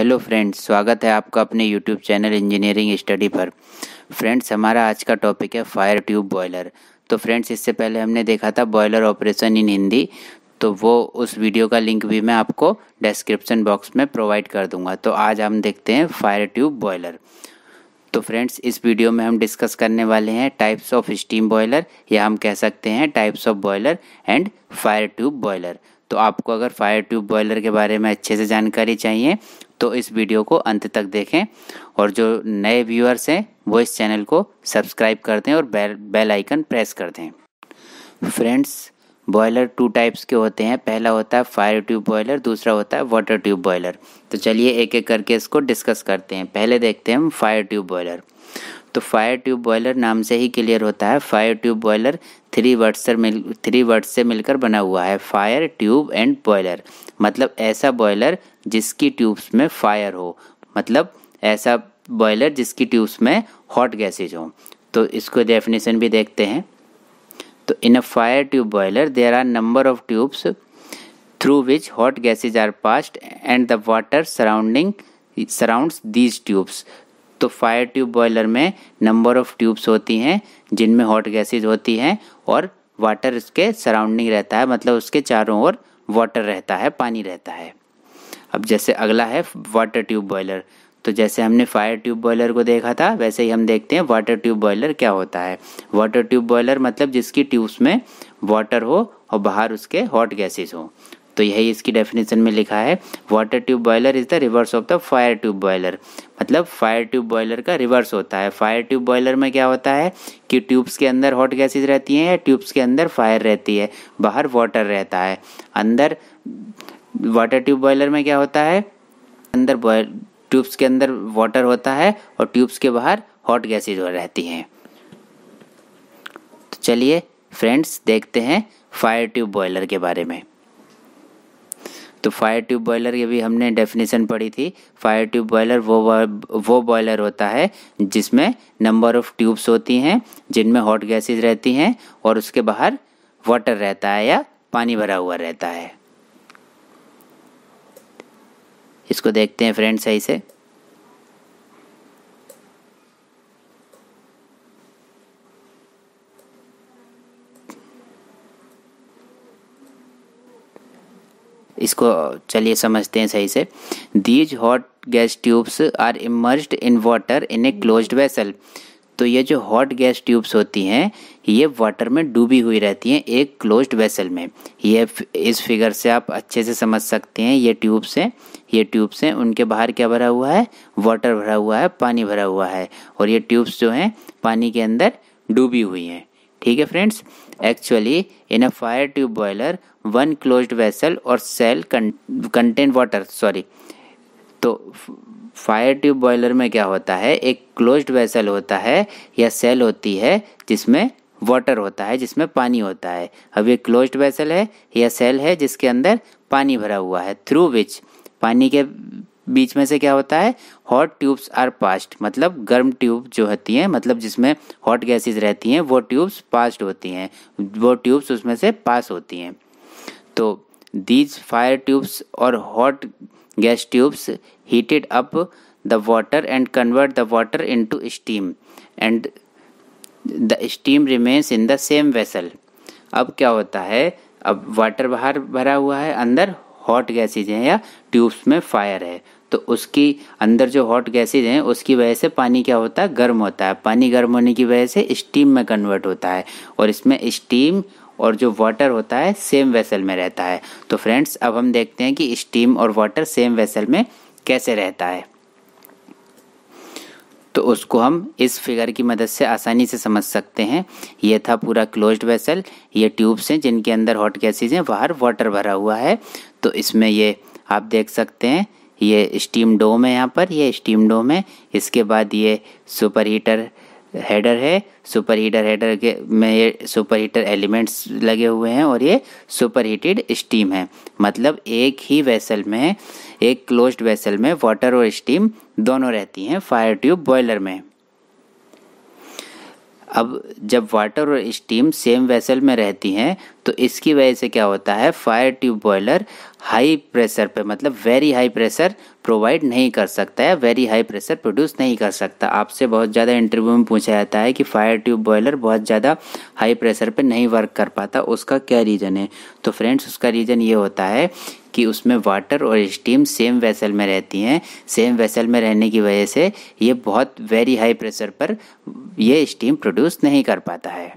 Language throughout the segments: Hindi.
हेलो फ्रेंड्स स्वागत है आपका अपने यूट्यूब चैनल इंजीनियरिंग स्टडी पर फ्रेंड्स हमारा आज का टॉपिक है फायर ट्यूब बॉयलर तो फ्रेंड्स इससे पहले हमने देखा था बॉयलर ऑपरेशन इन हिंदी तो वो उस वीडियो का लिंक भी मैं आपको डिस्क्रिप्शन बॉक्स में प्रोवाइड कर दूंगा तो आज हम देखते हैं फायर ट्यूब बॉयलर तो फ्रेंड्स इस वीडियो में हम डिस्कस करने वाले हैं टाइप्स ऑफ स्टीम बॉयलर या हम कह सकते हैं types of boiler and fire tube boiler तो आपको अगर फायर ट्यूब बॉयलर के बारे में अच्छे से जानकारी चाहिए तो इस वीडियो को अंत तक देखें और जो नए व्यूअर्स हैं वो इस चैनल को सब्सक्राइब कर दें और बेल बेल आइकन प्रेस कर दें फ्रेंड्स बॉयलर टू टाइप्स के होते हैं पहला होता है फायर ट्यूब बॉयलर दूसरा होता है वाटर ट्यूब बॉयलर तो चलिए एक एक करके इसको डिस्कस करते हैं पहले देखते हैं हम फायर ट्यूब बॉयलर तो फायर ट्यूब बॉयलर नाम से ही क्लियर होता है fire tube boiler three words से मिल थ्री वर्ड्स से मिलकर बना हुआ है फायर ट्यूब एंड बॉयलर मतलब ऐसा बॉयलर जिसकी ट्यूब्स में फायर हो मतलब ऐसा बॉयलर जिसकी ट्यूब्स में हॉट गैसेज हों तो इसको डेफिनेशन भी देखते हैं तो in a fire tube boiler there are number of tubes through which hot gases are past and the water surrounding surrounds these tubes तो फायर ट्यूब बॉयलर में नंबर ऑफ ट्यूब्स होती हैं जिनमें हॉट गैसेज होती हैं और वाटर उसके सराउंडिंग रहता है मतलब उसके चारों ओर वाटर रहता है पानी रहता है अब जैसे अगला है वाटर ट्यूब बॉयलर तो जैसे हमने फायर ट्यूब बॉयलर को देखा था वैसे ही हम देखते हैं वाटर ट्यूब बॉयलर क्या होता है वाटर ट्यूब बॉयलर मतलब जिसकी ट्यूब्स में वाटर हो और बाहर उसके हॉट गैसेस हो तो यही इसकी डेफिनेशन में लिखा है water tube boiler is the reverse of the fire tube boiler मतलब फायर ट्यूब बॉयलर का रिवर्स होता है फायर ट्यूब बॉयलर में क्या होता है कि ट्यूब्स के अंदर हॉट गैसेज रहती हैं या ट्यूब्स के अंदर फायर रहती है बाहर वाटर रहता है अंदर वाटर ट्यूब बॉयलर में क्या होता है अंदर बॉयल ट्यूब्स के अंदर वाटर होता है और ट्यूब्स के बाहर हॉट गैसेज रहती हैं तो चलिए फ्रेंड्स देखते हैं फायर ट्यूब बॉयलर के बारे में तो फायर ट्यूब बॉयलर की भी हमने डेफिनेशन पढ़ी थी फायर ट्यूब बॉयलर वो वो बॉयलर होता है जिसमें नंबर ऑफ़ ट्यूब्स होती हैं जिनमें हॉट गैसेज रहती हैं और उसके बाहर वाटर रहता है या पानी भरा हुआ रहता है इसको देखते हैं फ्रेंड सही से इसको चलिए समझते हैं सही से these hot gas tubes are emerge in water in a close vessel तो ये जो हॉट गैस ट्यूब्स होती हैं ये वाटर में डूबी हुई रहती हैं एक क्लोज्ड वेसल में ये इस फिगर से आप अच्छे से समझ सकते हैं ये ट्यूब्स हैं ये ट्यूब्स हैं उनके बाहर क्या भरा हुआ है वाटर भरा हुआ है पानी भरा हुआ है और ये ट्यूब्स जो हैं पानी के अंदर डूबी हुई हैं ठीक है friends actually in a fire tube boiler one close vessel और सेल कंटेन वाटर सॉरी तो फायर ट्यूब बॉयलर में क्या होता है एक क्लोज वेसल होता है या सेल होती है जिसमें वाटर होता है जिसमें पानी होता है अब ये क्लोज वेसल है या सेल है जिसके अंदर पानी भरा हुआ है थ्रू विच पानी के बीच में से क्या होता है हॉट ट्यूब्स आर पास्ट मतलब गर्म ट्यूब जो होती हैं मतलब जिसमें हॉट गैसेस रहती हैं वो ट्यूब्स पास्ट होती हैं वो ट्यूब्स उसमें से पास होती हैं तो दीज फायर ट्यूब्स और hot gas tubes heated up the water and convert the water into steam and the steam remains in the same vessel अब क्या होता है अब वाटर बाहर भरा हुआ है अंदर हॉट गैसेज हैं या ट्यूब्स में फायर है तो उसकी अंदर जो हॉट गैसेज हैं उसकी वजह से पानी क्या होता है गर्म होता है पानी गर्म होने की वजह से स्टीम में कन्वर्ट होता है और इसमें स्टीम और जो वाटर होता है सेम वेसल में रहता है तो फ्रेंड्स अब हम देखते हैं कि स्टीम और वाटर सेम वेसल में कैसे रहता है तो उसको हम इस फिगर की मदद से आसानी से समझ सकते हैं ये था पूरा क्लोज्ड वेसल ये ट्यूब्स हैं जिनके अंदर हॉट गैसेज हैं बाहर वाटर भरा हुआ है तो इसमें ये आप देख सकते हैं ये स्टीम डोम है यहाँ पर ये स्टीम डोम है इसके बाद ये सुपर हीटर हेडर है सुपर हीटर हेडर के में ये सुपर हीटर एलिमेंट्स लगे हुए हैं और ये सुपर हीटेड स्टीम है मतलब एक ही वेसल में एक क्लोज्ड वेसल में वाटर और स्टीम दोनों रहती हैं फायर ट्यूब बॉयलर में अब जब वाटर और स्टीम सेम वेसल में रहती हैं तो इसकी वजह से क्या होता है fire tube boiler high pressure पे मतलब वेरी हाई प्रेशर प्रोवाइड नहीं कर सकता है वेरी हाई प्रेशर प्रोड्यूस नहीं कर सकता आपसे बहुत ज़्यादा इंटरव्यू में पूछा जाता है कि फायर ट्यूब बॉयलर बहुत ज़्यादा हाई प्रेशर पे नहीं वर्क कर पाता उसका क्या रीज़न है तो फ्रेंड्स उसका रीज़न ये होता है कि उसमें वाटर और स्टीम सेम वेसल में रहती हैं सेम वेसल में रहने की वजह से ये बहुत वेरी हाई प्रेशर पर ये स्टीम प्रोड्यूस नहीं कर पाता है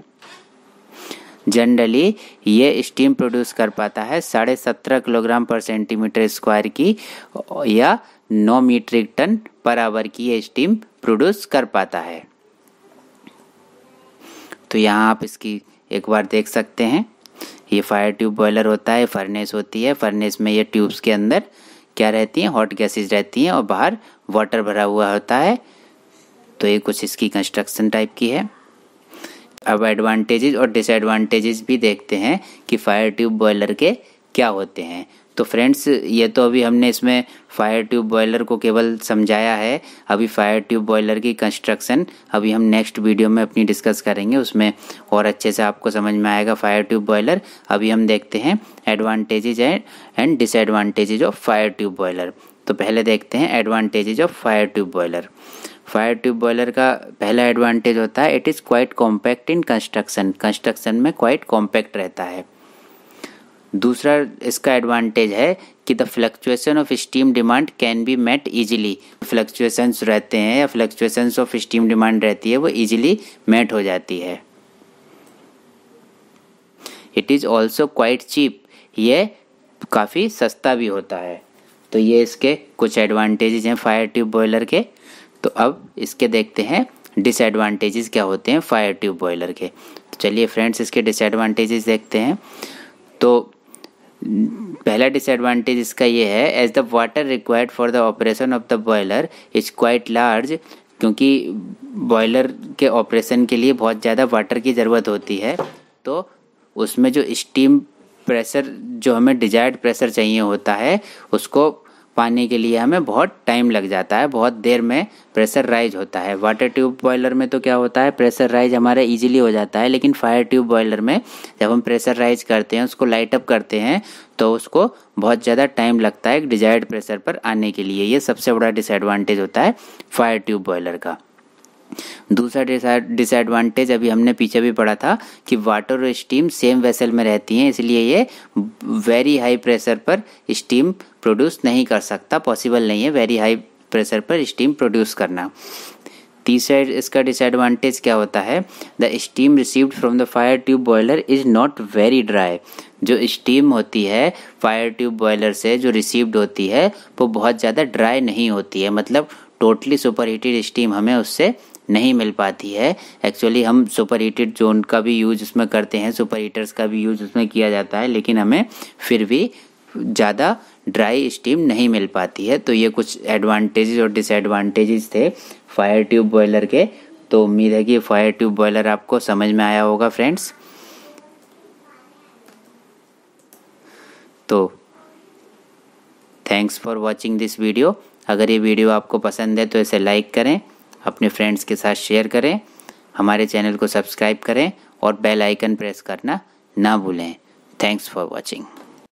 जनरली ये स्टीम प्रोड्यूस कर पाता है साढ़े सत्रह किलोग्राम पर सेंटीमीटर स्क्वायर की या नौ मीट्रिक टन पर आवर की ये स्टीम प्रोड्यूस कर पाता है तो यहाँ आप इसकी एक बार देख सकते हैं ये फायर ट्यूब बॉयलर होता है फर्नेस होती है फर्नेस में ये ट्यूब्स के अंदर क्या रहती हैं हॉट गैसेज रहती हैं और बाहर वाटर भरा हुआ होता है तो ये कुछ इसकी कंस्ट्रक्शन टाइप की है अब एडवांटेजेस और डिसएडवांटेजेस भी देखते हैं कि फायर ट्यूब बॉयलर के क्या होते हैं तो फ्रेंड्स ये तो अभी हमने इसमें फायर ट्यूब बॉयलर को केवल समझाया है अभी फायर ट्यूब बॉयलर की कंस्ट्रक्शन अभी हम नेक्स्ट वीडियो में अपनी डिस्कस करेंगे उसमें और अच्छे से आपको समझ में आएगा फायर ट्यूब बॉयलर अभी हम देखते हैं advantages and disadvantages of fire tube boiler तो पहले देखते हैं advantages of fire tube boiler fire tube boiler का पहला एडवांटेज होता है it is quite compact in construction construction में क्वाइट कॉम्पैक्ट रहता है दूसरा इसका एडवांटेज है कि the fluctuation of steam demand can be met easily fluctuations रहते हैं या फ्लक्चुएसन्स ऑफ स्टीम डिमांड रहती है वो इजीली मेट हो जाती है it is also quite cheap ये काफ़ी सस्ता भी होता है तो ये इसके कुछ एडवांटेजेस हैं फायर ट्यूब बॉयलर के तो अब इसके देखते हैं डिसएडवांटेजेस क्या होते हैं फायर ट्यूब बॉयलर के तो चलिए फ्रेंड्स इसके डिसएडवांटेजेस देखते हैं तो पहला डिसएडवांटेज इसका ये है as the water required for the operation of the boiler is quite large क्योंकि बॉयलर के ऑपरेशन के लिए बहुत ज़्यादा वाटर की ज़रूरत होती है तो उसमें जो स्टीम प्रेशर जो हमें डिजायर्ड प्रेशर चाहिए होता है उसको पाने के लिए हमें बहुत टाइम लग जाता है बहुत देर में प्रेशर राइज होता है वाटर ट्यूब बॉयलर में तो क्या होता है प्रेशर राइज हमारा इजीली हो जाता है लेकिन फायर ट्यूब बॉयलर में जब हम प्रेशर राइज करते हैं उसको लाइट अप करते हैं तो उसको बहुत ज़्यादा टाइम लगता है एक डिजायर्ड प्रेशर पर आने के लिए ये सबसे बड़ा डिसएडवांटेज होता है फायर ट्यूब बॉयलर का दूसरा डिसएडवांटेज अभी हमने पीछे भी पढ़ा था कि वाटर और स्टीम सेम वेसल में रहती हैं इसलिए ये वेरी हाई प्रेशर पर स्टीम प्रोड्यूस नहीं कर सकता पॉसिबल नहीं है वेरी हाई प्रेशर पर स्टीम प्रोड्यूस करना तीसरा इसका डिसएडवांटेज क्या होता है the steam received from the fire tube boiler is not very dry जो स्टीम होती है फायर ट्यूब बॉयलर से जो रिसीव्ड होती है वो बहुत ज़्यादा ड्राई नहीं होती है मतलब टोटली सुपर हीटेड स्टीम हमें उससे नहीं मिल पाती है एक्चुअली हम सुपर हीटेड जोन का भी यूज़ उसमें करते हैं सुपर हीटर्स का भी यूज़ उसमें किया जाता है लेकिन हमें फिर भी ज़्यादा ड्राई स्टीम नहीं मिल पाती है तो ये कुछ एडवांटेजेस और डिसएडवांटेजेस थे फायर ट्यूब बॉयलर के तो उम्मीद है कि फायर ट्यूब बॉयलर आपको समझ में आया होगा फ्रेंड्स तो thanks for watching this video अगर ये वीडियो आपको पसंद है तो इसे लाइक करें अपने फ्रेंड्स के साथ शेयर करें हमारे चैनल को सब्सक्राइब करें और बेल आइकन प्रेस करना ना भूलें थैंक्स फॉर वॉचिंग